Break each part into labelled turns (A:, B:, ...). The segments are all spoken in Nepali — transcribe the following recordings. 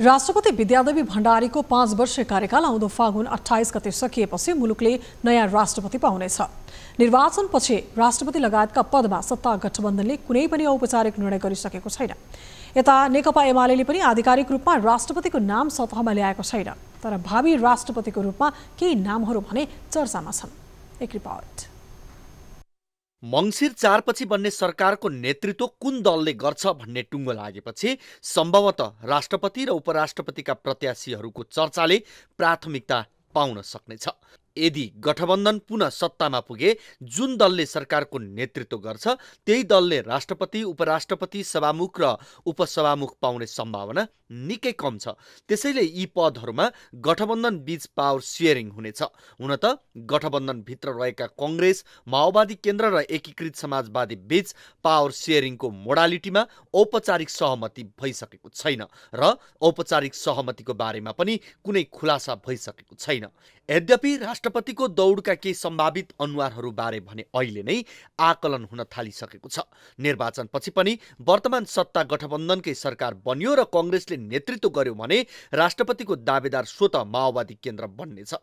A: राष्ट्रपति विद्यादेवी भण्डारीको पाँच वर्ष कार्यकाल आउँदो फागुन अठाइस गते सकिएपछि मुलुकले नयाँ राष्ट्रपति पाउनेछ निर्वाचनपछि राष्ट्रपति लगायतका पदमा सत्ता गठबन्धनले कुनै पनि औपचारिक निर्णय गरिसकेको छैन यता नेकपा एमाले पनि आधिकारिक रूपमा राष्ट्रपतिको नाम सतहमा ल्याएको छैन तर भावी राष्ट्रपतिको रूपमा केही नामहरू भने चर्चामा छन् एक रिपोर्ट
B: मङ्सिर चारपछि बन्ने सरकारको नेतृत्व कुन दलले गर्छ भन्ने टुङ्गो लागेपछि सम्भवत राष्ट्रपति र उपराष्ट्रपतिका प्रत्याशीहरूको चर्चाले प्राथमिकता पाउन सक्नेछ यदि गठबन्धन पुनः सत्तामा पुगे जुन दलले सरकारको नेतृत्व गर्छ त्यही दलले राष्ट्रपति उपराष्ट्रपति सभामुख र उपसभामुख पाउने सम्भावना निकै कम छ त्यसैले यी पदहरूमा गठबन्धन बीच पावर सेयरिङ हुनेछ हुन त गठबन्धनभित्र रहेका कङ्ग्रेस माओवादी केन्द्र र एकीकृत समाजवादी बीच पावर सेयरिङको मोडालिटीमा औपचारिक सहमति भइसकेको छैन र औपचारिक सहमतिको बारेमा पनि कुनै खुलासा भइसकेको छैन यद्यपि राष्ट्र राष्ट्रपतिको दौडका केही सम्भावित बारे भने अहिले नै आकलन हुन थालिसकेको छ निर्वाचनपछि पनि वर्तमान सत्ता गठबन्धनकै सरकार बन्यो र कङ्ग्रेसले नेतृत्व गर्यो भने राष्ट्रपतिको दावेदार स्वत माओवादी केन्द्र बन्नेछ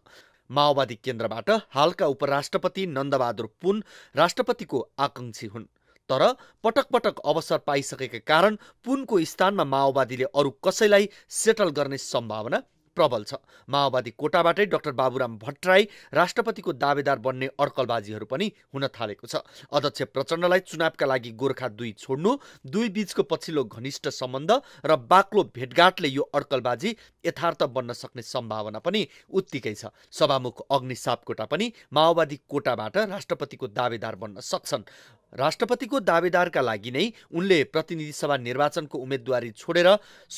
B: माओवादी केन्द्रबाट हालका उपराष्ट्रपति नन्दबहादुर पुन राष्ट्रपतिको आकाङ्क्षी हुन् तर पटक पटक अवसर पाइसकेका कारण पुनको स्थानमा माओवादीले अरू कसैलाई सेटल गर्ने सम्भावना प्रबल छ माओवादी कोटाबाटै डाक्टर बाबुराम भट्टराई राष्ट्रपतिको दावेदार बन्ने अड्कलबाजीहरू पनि हुन थालेको छ अध्यक्ष प्रचण्डलाई चुनावका लागि गोर्खा दुई छोड्नु दुई बीचको पछिल्लो घनिष्ठ सम्बन्ध र बाक्लो भेटघाटले यो अड्कलबाजी यथार्थ बन्न सक्ने सम्भावना पनि उत्तिकै छ सभामुख अग्नि सापकोटा पनि माओवादी कोटाबाट राष्ट्रपतिको दावेदार बन्न सक्छन् राष्ट्रपतिको दावेदारका लागि नै उनले प्रतिनिधि सभा निर्वाचनको उम्मेद्वारी छोडेर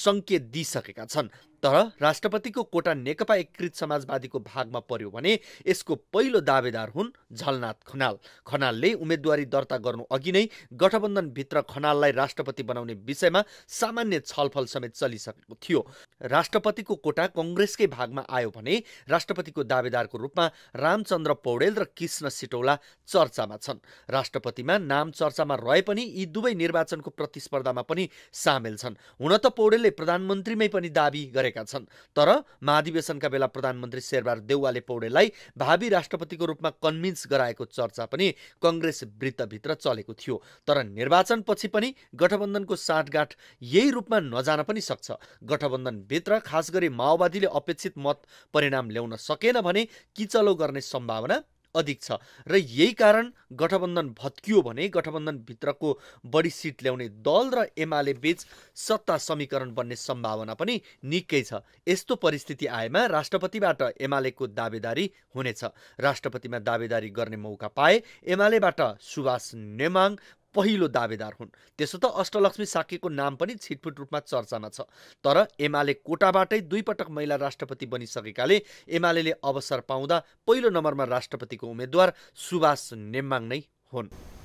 B: सङ्केत दिइसकेका छन् तर राष्ट्रपतिको कोटा नेकपा एकीकृत समाजवादीको भागमा पर्यो भने यसको पहिलो दावेदार हुन् झलनाथ खनाल खनालले उम्मेद्वारी दर्ता गर्नु अघि नै गठबन्धनभित्र खनाललाई राष्ट्रपति बनाउने विषयमा सामान्य छलफल समेत चलिसकेको थियो राष्ट्रपतिको कोटा कङ्ग्रेसकै भागमा आयो भने राष्ट्रपतिको दावेदारको रूपमा रामचन्द्र पौडेल र कृष्ण सिटौला चर्चामा छन् राष्ट्रपतिमा नाम चर्चामा रहे पनि यी दुवै निर्वाचनको प्रतिस्पर्धामा पनि सामेल छन् हुन त पौडेलले प्रधानमन्त्रीमै पनि दावी गरेका छन् तर महाधिवेशनका बेला प्रधानमन्त्री शेरबार देउवाले पौडेललाई भावी राष्ट्रपतिको रूपमा कन्भिन्स गराएको चर्चा पनि कङ्ग्रेस वृत्तभित्र चलेको थियो तर निर्वाचनपछि पनि गठबन्धनको साँठगाँठ यही रूपमा नजान पनि सक्छ गठबन्धनभित्र खास गरी माओवादीले अपेक्षित मत परिणाम ल्याउन सकेन भने किचलो गर्ने सम्भावना अधिक छ र यही कारण गठबन्धन भत्कियो भने गठबन्धनभित्रको बढी सिट ल्याउने दल र एमाले बीच सत्ता समीकरण बन्ने सम्भावना पनि निकै छ यस्तो परिस्थिति आएमा राष्ट्रपतिबाट एमालेको दावेदारी हुनेछ राष्ट्रपतिमा दावेदारी गर्ने मौका पाए एमालेबाट सुभाष नेमाङ पहिलो दावेदार हुन् त्यसो त अष्टलक्ष्मी साकेको नाम पनि छिटफुट रूपमा चर्चामा छ तर एमाले कोटाबाटै दुईपटक महिला राष्ट्रपति बनिसकेकाले एमाले अवसर पाउँदा पहिलो नम्बरमा राष्ट्रपतिको उम्मेद्वार सुभाष नेम्बाङ नै हुन्